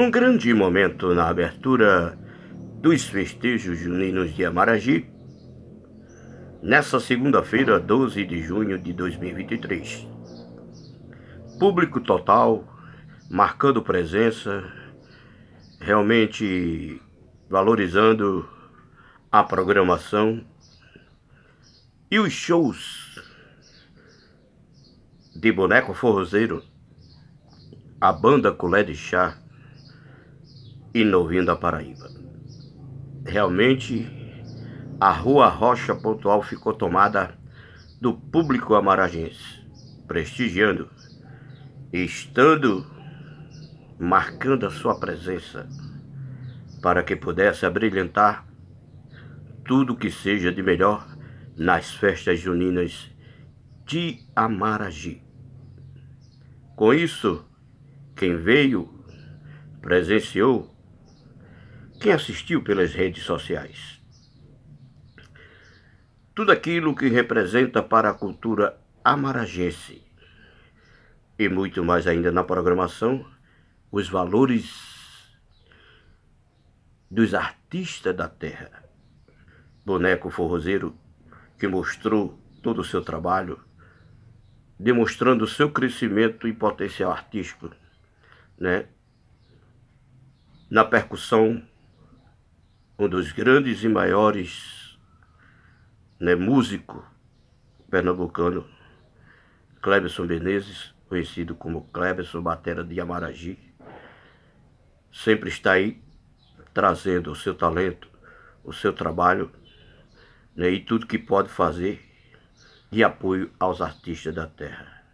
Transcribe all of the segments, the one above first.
Um grande momento na abertura dos festejos juninos de Amaragi, nessa segunda-feira, 12 de junho de 2023. Público total, marcando presença, realmente valorizando a programação e os shows de boneco forrozeiro, a banda Colé de Chá e Novinho da Paraíba. Realmente, a Rua Rocha Pontual ficou tomada do público amaragense, prestigiando, estando marcando a sua presença para que pudesse abrilhantar tudo que seja de melhor nas festas juninas de Amaragi. Com isso, quem veio presenciou quem assistiu pelas redes sociais? Tudo aquilo que representa para a cultura amaragense e muito mais ainda na programação, os valores dos artistas da terra. Boneco Forrozeiro, que mostrou todo o seu trabalho, demonstrando o seu crescimento e potencial artístico, né? na percussão um dos grandes e maiores né, músico pernambucano, Cleberson Menezes, conhecido como Cleberson Batera de Amaragi, sempre está aí trazendo o seu talento, o seu trabalho né, e tudo que pode fazer de apoio aos artistas da terra.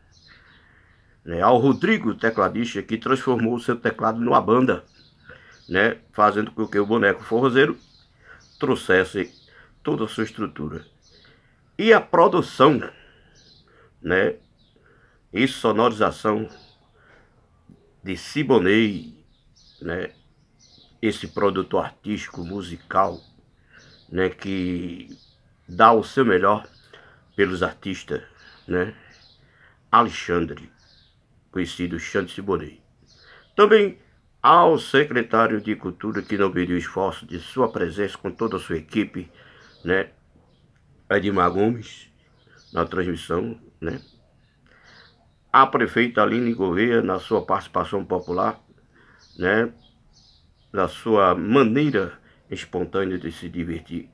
Né, ao Rodrigo, tecladista, que transformou o seu teclado numa banda né, fazendo com que o boneco forrozeiro trouxesse toda a sua estrutura. E a produção, né, e sonorização de Siboney, né, esse produto artístico musical, né, que dá o seu melhor pelos artistas, né, Alexandre, conhecido Xande Siboney. Também ao secretário de Cultura que não mediu esforço de sua presença com toda a sua equipe, né? Edmar Gomes, na transmissão, né? A prefeita Aline Gouveia, na sua participação popular, né? Na sua maneira espontânea de se divertir,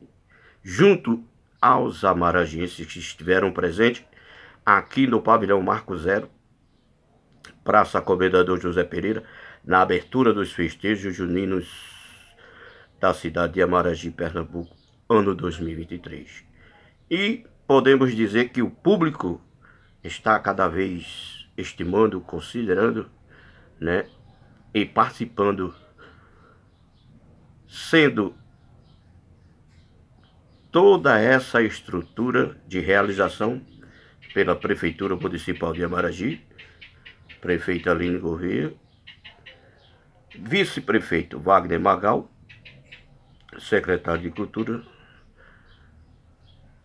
junto aos amaragenses que estiveram presentes aqui no pavilhão Marco Zero, Praça Comendador José Pereira, na abertura dos festejos juninos da cidade de Amaragi, Pernambuco, ano 2023. E podemos dizer que o público está cada vez estimando, considerando, né, e participando, sendo toda essa estrutura de realização pela Prefeitura Municipal de Amaragi, prefeita Aline Gouveia, vice-prefeito Wagner Magal, secretário de Cultura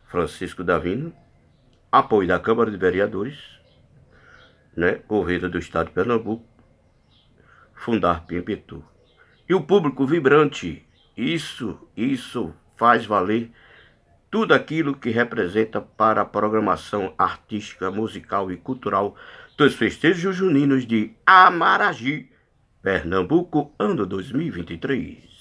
Francisco Davino, apoio da Câmara de Vereadores, né, Correio do Estado de Pernambuco, Fundar Pimpetu. E o público vibrante, isso, isso faz valer tudo aquilo que representa para a programação artística, musical e cultural dos festejos juninos de Amaragi Pernambuco, ano 2023.